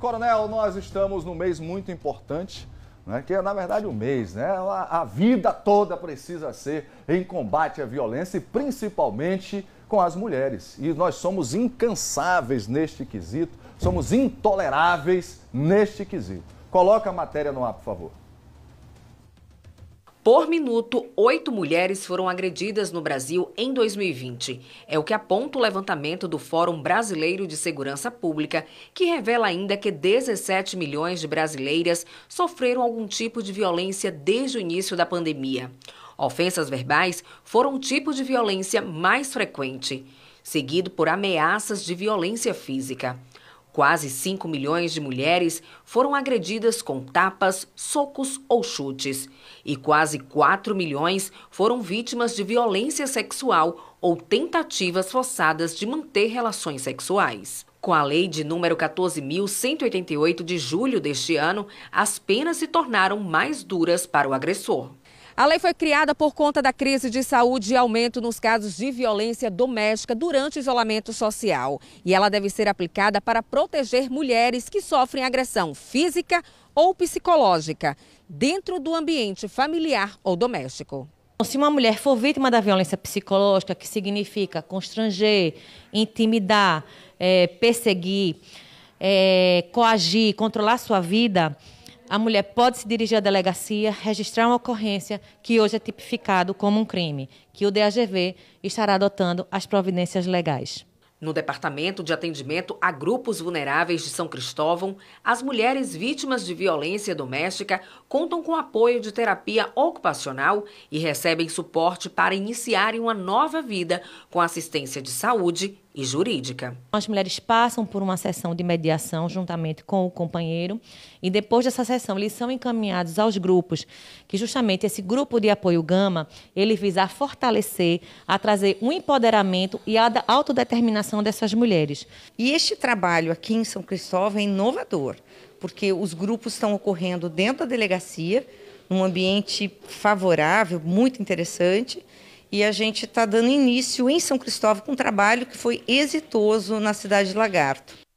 Coronel, nós estamos num mês muito importante, né, que é, na verdade, o um mês, né? A, a vida toda precisa ser em combate à violência e principalmente com as mulheres. E nós somos incansáveis neste quesito, somos intoleráveis neste quesito. Coloca a matéria no ar, por favor. Por minuto, oito mulheres foram agredidas no Brasil em 2020. É o que aponta o levantamento do Fórum Brasileiro de Segurança Pública, que revela ainda que 17 milhões de brasileiras sofreram algum tipo de violência desde o início da pandemia. Ofensas verbais foram o tipo de violência mais frequente, seguido por ameaças de violência física. Quase 5 milhões de mulheres foram agredidas com tapas, socos ou chutes. E quase 4 milhões foram vítimas de violência sexual ou tentativas forçadas de manter relações sexuais. Com a lei de número 14.188 de julho deste ano, as penas se tornaram mais duras para o agressor. A lei foi criada por conta da crise de saúde e aumento nos casos de violência doméstica durante o isolamento social. E ela deve ser aplicada para proteger mulheres que sofrem agressão física ou psicológica dentro do ambiente familiar ou doméstico. Se uma mulher for vítima da violência psicológica, que significa constranger, intimidar, é, perseguir, é, coagir, controlar sua vida, a mulher pode se dirigir à delegacia, registrar uma ocorrência que hoje é tipificado como um crime, que o DAGV estará adotando as providências legais. No Departamento de Atendimento a Grupos Vulneráveis de São Cristóvão, as mulheres vítimas de violência doméstica contam com apoio de terapia ocupacional e recebem suporte para iniciarem uma nova vida com assistência de saúde e jurídica. As mulheres passam por uma sessão de mediação juntamente com o companheiro e depois dessa sessão eles são encaminhados aos grupos, que justamente esse grupo de apoio Gama, ele visa fortalecer, a trazer um empoderamento e a autodeterminação dessas mulheres. E este trabalho aqui em São Cristóvão é inovador, porque os grupos estão ocorrendo dentro da delegacia, num ambiente favorável, muito interessante, e a gente está dando início em São Cristóvão com um trabalho que foi exitoso na cidade de Lagarto.